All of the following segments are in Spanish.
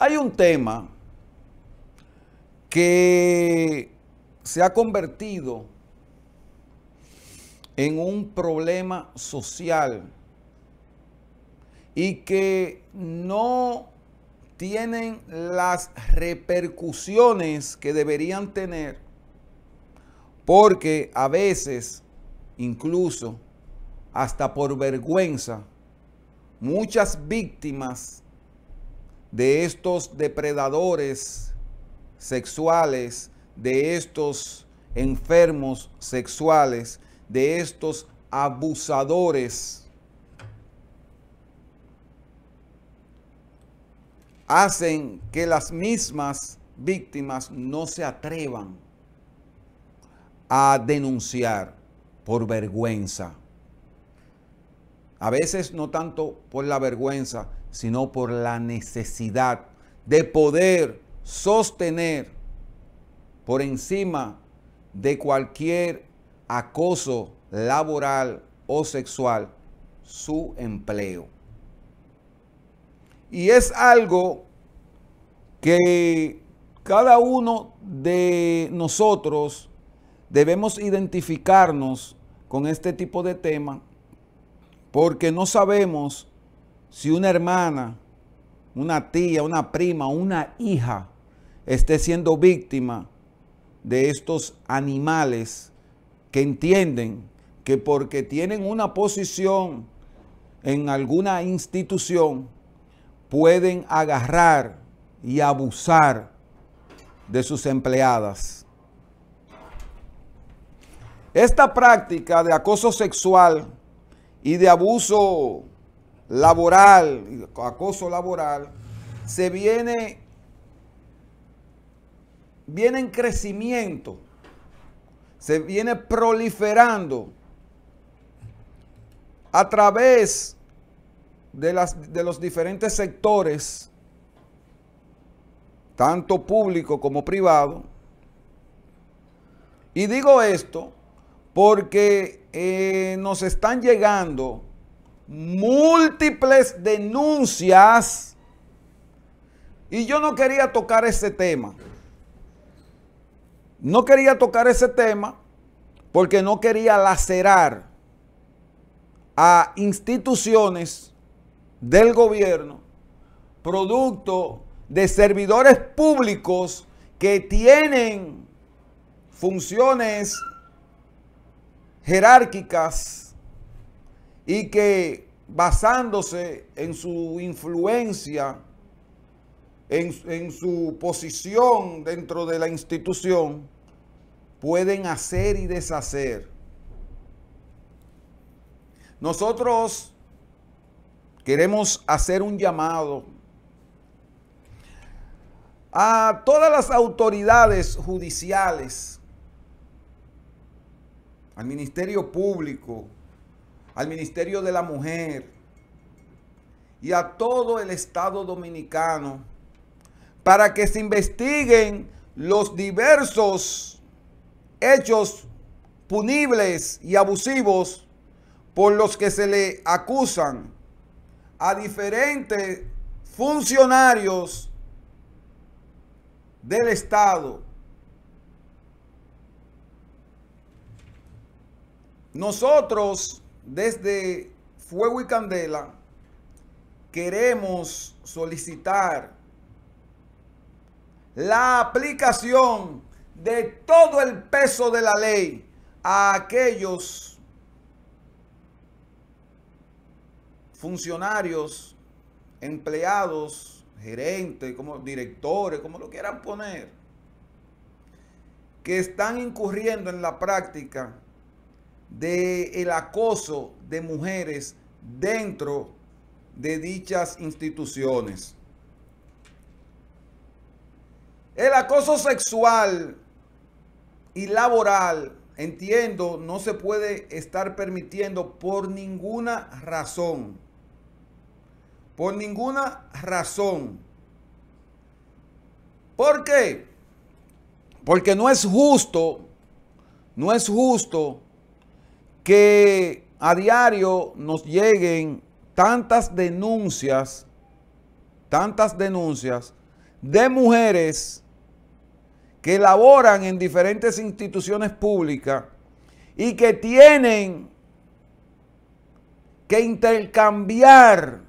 Hay un tema que se ha convertido en un problema social y que no tienen las repercusiones que deberían tener porque a veces, incluso hasta por vergüenza, muchas víctimas de estos depredadores sexuales, de estos enfermos sexuales, de estos abusadores. hacen que las mismas víctimas no se atrevan a denunciar por vergüenza. A veces no tanto por la vergüenza, sino por la necesidad de poder sostener por encima de cualquier acoso laboral o sexual su empleo. Y es algo que cada uno de nosotros debemos identificarnos con este tipo de tema porque no sabemos si una hermana, una tía, una prima, una hija esté siendo víctima de estos animales que entienden que porque tienen una posición en alguna institución, pueden agarrar y abusar de sus empleadas. Esta práctica de acoso sexual y de abuso laboral, acoso laboral, se viene, viene en crecimiento, se viene proliferando a través de, de los diferentes sectores, tanto público como privado. Y digo esto porque eh, nos están llegando múltiples denuncias y yo no quería tocar ese tema. No quería tocar ese tema porque no quería lacerar a instituciones del gobierno producto de servidores públicos que tienen funciones jerárquicas y que basándose en su influencia, en, su posición dentro de la institución, pueden hacer y deshacer. Nosotros queremos hacer un llamado a todas las autoridades judiciales, al Ministerio Público, al Ministerio de la Mujer y a todo el Estado Dominicano para que se investiguen los diversos hechos punibles y abusivos por los que se le acusan a diferentes funcionarios del Estado. Nosotros desde Fuego y Candela queremos solicitar la aplicación de todo el peso de la ley a aquellos funcionarios, empleados, gerentes, como directores, como lo quieran poner, que están incurriendo en la práctica del el acoso de mujeres dentro de dichas instituciones. El acoso sexual y laboral, entiendo, no se puede estar permitiendo por ninguna razón. Por ninguna razón. ¿Por qué? Porque no es justo, no es justo que a diario nos lleguen tantas denuncias, tantas denuncias de mujeres que laboran en diferentes instituciones públicas y que tienen que intercambiar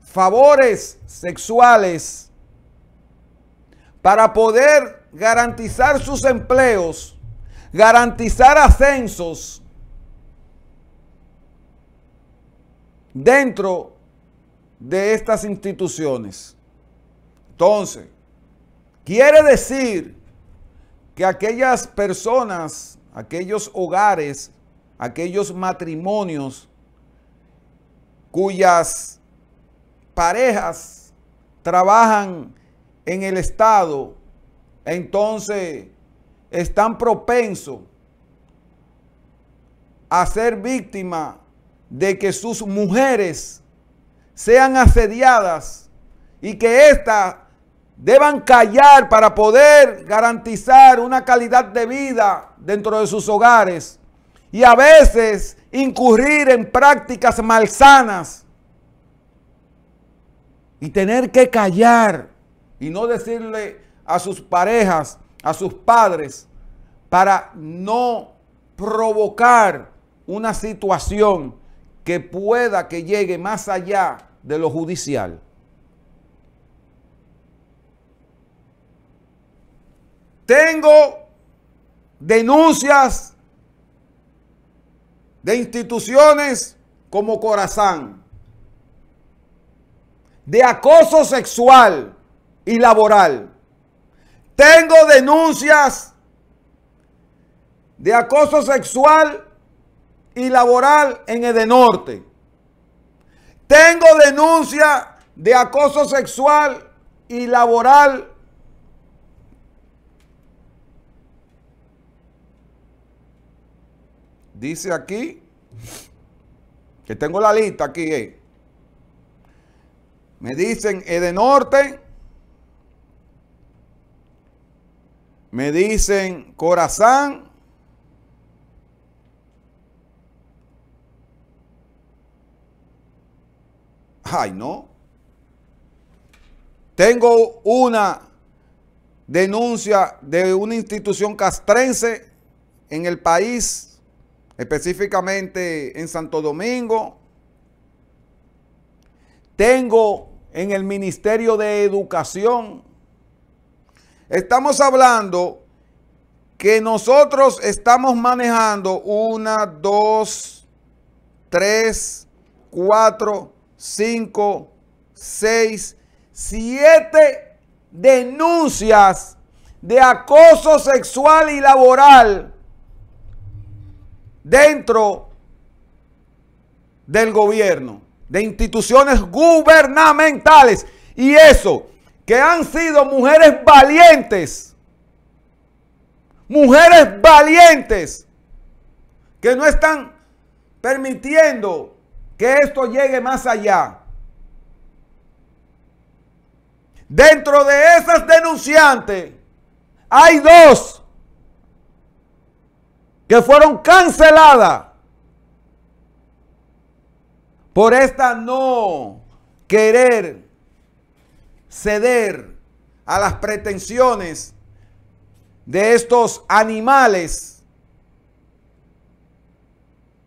favores sexuales para poder garantizar sus empleos, garantizar ascensos dentro de estas instituciones. Entonces, quiere decir que aquellas personas, aquellos hogares, aquellos matrimonios cuyas parejas trabajan en el Estado, entonces están propensos a ser víctimas de que sus mujeres sean asediadas y que éstas deban callar para poder garantizar una calidad de vida dentro de sus hogares y a veces incurrir en prácticas malsanas y tener que callar y no decirle a sus parejas, a sus padres, para no provocar una situación que pueda que llegue más allá de lo judicial. Tengo denuncias de instituciones como Corazán, de acoso sexual y laboral. Tengo denuncias de acoso sexual y laboral en Edenorte. Tengo denuncia de acoso sexual y laboral dice aquí, que tengo la lista aquí, eh. me dicen Edenorte, me dicen Corazán, Ay, no. Tengo una denuncia de una institución castrense en el país, específicamente en Santo Domingo. Tengo en el Ministerio de Educación. Estamos hablando que nosotros estamos manejando una, dos, tres, cuatro, 5, 6, 7 denuncias de acoso sexual y laboral dentro del gobierno, de instituciones gubernamentales. Y eso, que han sido mujeres valientes, mujeres valientes, que no están permitiendo que esto llegue más allá. Dentro de esas denunciantes hay dos que fueron canceladas por esta no querer ceder a las pretensiones de estos animales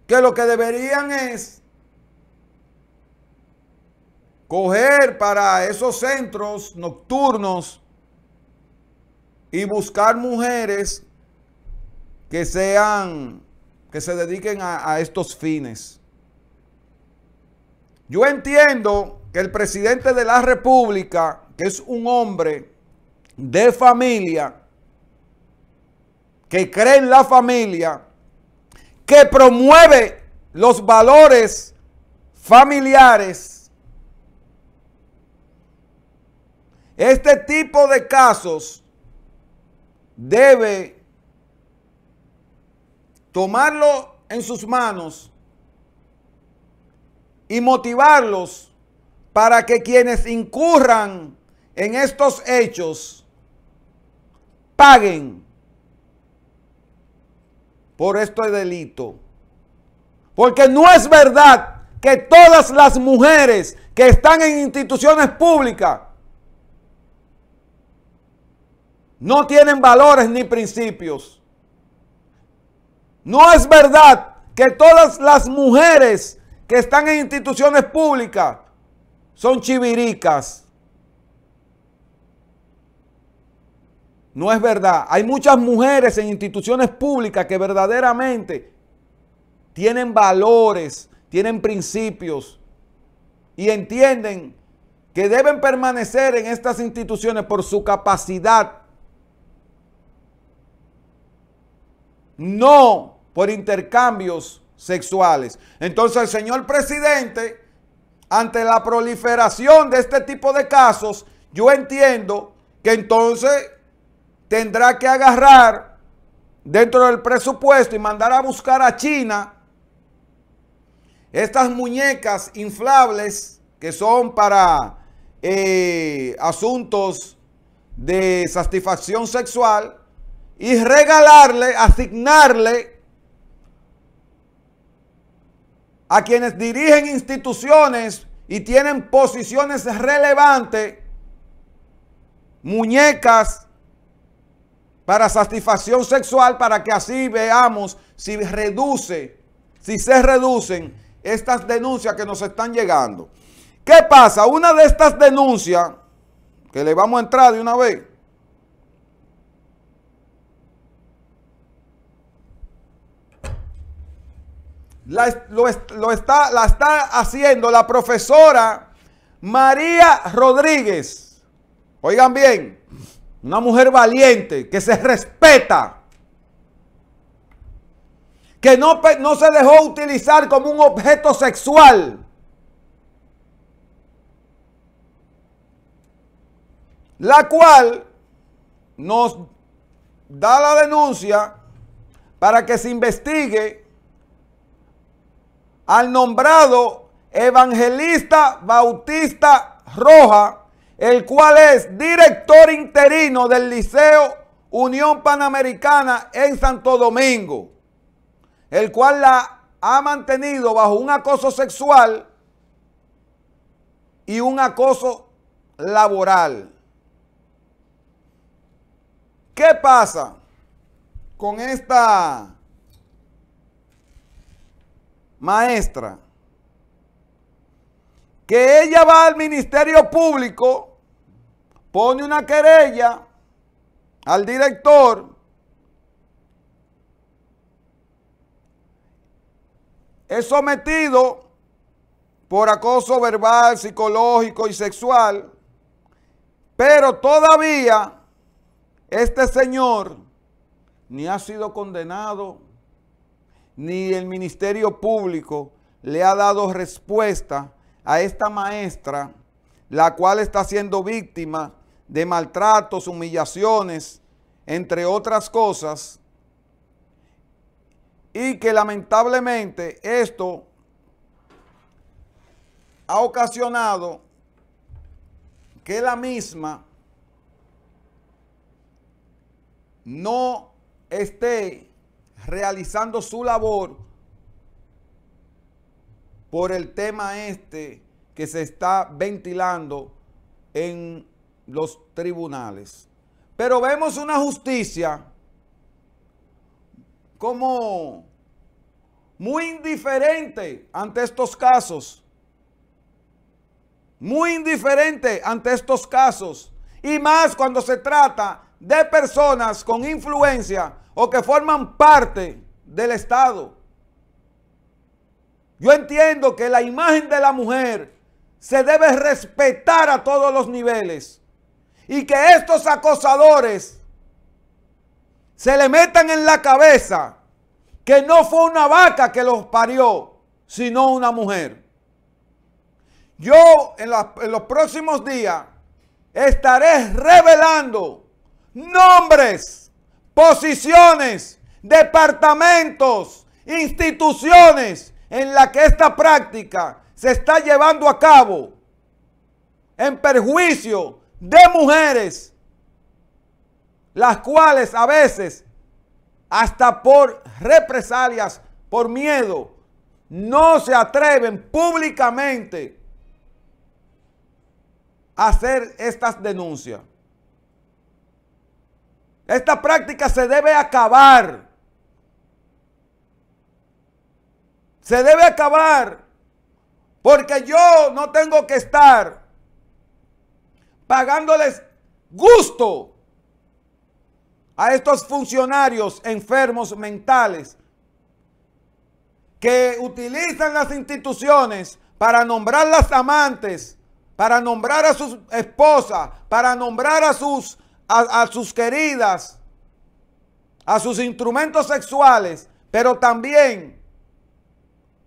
que lo que deberían es coger para esos centros nocturnos y buscar mujeres que sean, que se dediquen a, a estos fines. Yo entiendo que el presidente de la República, que es un hombre de familia, que cree en la familia, que promueve los valores familiares, Este tipo de casos debe tomarlo en sus manos y motivarlos para que quienes incurran en estos hechos paguen por este delito. Porque no es verdad que todas las mujeres que están en instituciones públicas No tienen valores ni principios. No es verdad que todas las mujeres que están en instituciones públicas son chiviricas. No es verdad. Hay muchas mujeres en instituciones públicas que verdaderamente tienen valores, tienen principios y entienden que deben permanecer en estas instituciones por su capacidad no por intercambios sexuales. Entonces el señor presidente, ante la proliferación de este tipo de casos, yo entiendo que entonces tendrá que agarrar dentro del presupuesto y mandar a buscar a China estas muñecas inflables que son para eh, asuntos de satisfacción sexual y regalarle, asignarle a quienes dirigen instituciones y tienen posiciones relevantes, muñecas para satisfacción sexual, para que así veamos si reduce, si se reducen estas denuncias que nos están llegando. ¿Qué pasa? Una de estas denuncias, que le vamos a entrar de una vez, la, lo, está, la está haciendo la profesora María Rodríguez. Oigan bien, una mujer valiente que se respeta que no, no, se dejó utilizar como un objeto sexual. La cual nos da la denuncia para que se investigue al nombrado evangelista Bautista Roja, el cual es director interino del Liceo Unión Panamericana en Santo Domingo, el cual la ha mantenido bajo un acoso sexual y un acoso laboral. ¿Qué pasa con esta maestra, que ella va al Ministerio Público, pone una querella al director, es sometido por acoso verbal, psicológico y sexual, pero todavía este señor ni ha sido condenado ni el Ministerio Público le ha dado respuesta a esta maestra, la cual está siendo víctima de maltratos, humillaciones, entre otras cosas, y que lamentablemente esto ha ocasionado que la misma no esté realizando su labor por el tema este que se está ventilando en los tribunales. Pero vemos una justicia como muy indiferente ante estos casos. Muy indiferente ante estos casos. Y más cuando se trata de personas con influencia o que forman parte del Estado. Yo entiendo que la imagen de la mujer se debe respetar a todos los niveles y que estos acosadores se le metan en la cabeza que no fue una vaca que los parió, sino una mujer. Yo en, los próximos días estaré revelando nombres, posiciones, departamentos, instituciones en la que esta práctica se está llevando a cabo en perjuicio de mujeres, las cuales a veces, hasta por represalias, por miedo, no se atreven públicamente a hacer estas denuncias. Esta práctica se debe acabar. Se debe acabar. Porque yo no tengo que estar pagándoles gusto a estos funcionarios enfermos mentales que utilizan las instituciones para nombrar las amantes, para nombrar a sus esposas, para nombrar a sus a, sus queridas, a sus instrumentos sexuales, pero también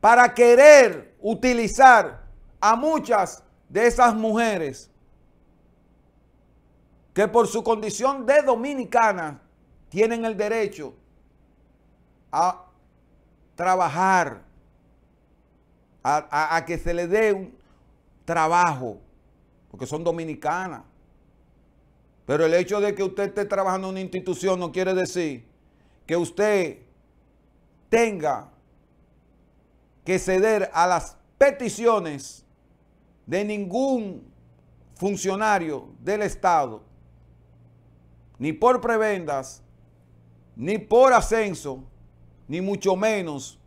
para querer utilizar a muchas de esas mujeres que por su condición de dominicana tienen el derecho a trabajar, a, a que se le dé un trabajo, porque son dominicanas. Pero el hecho de que usted esté trabajando en una institución no quiere decir que usted tenga que ceder a las peticiones de ningún funcionario del Estado, ni por prebendas, ni por ascenso, ni mucho menos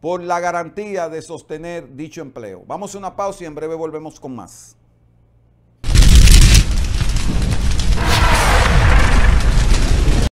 por la garantía de sostener dicho empleo. Vamos a una pausa y en breve volvemos con más.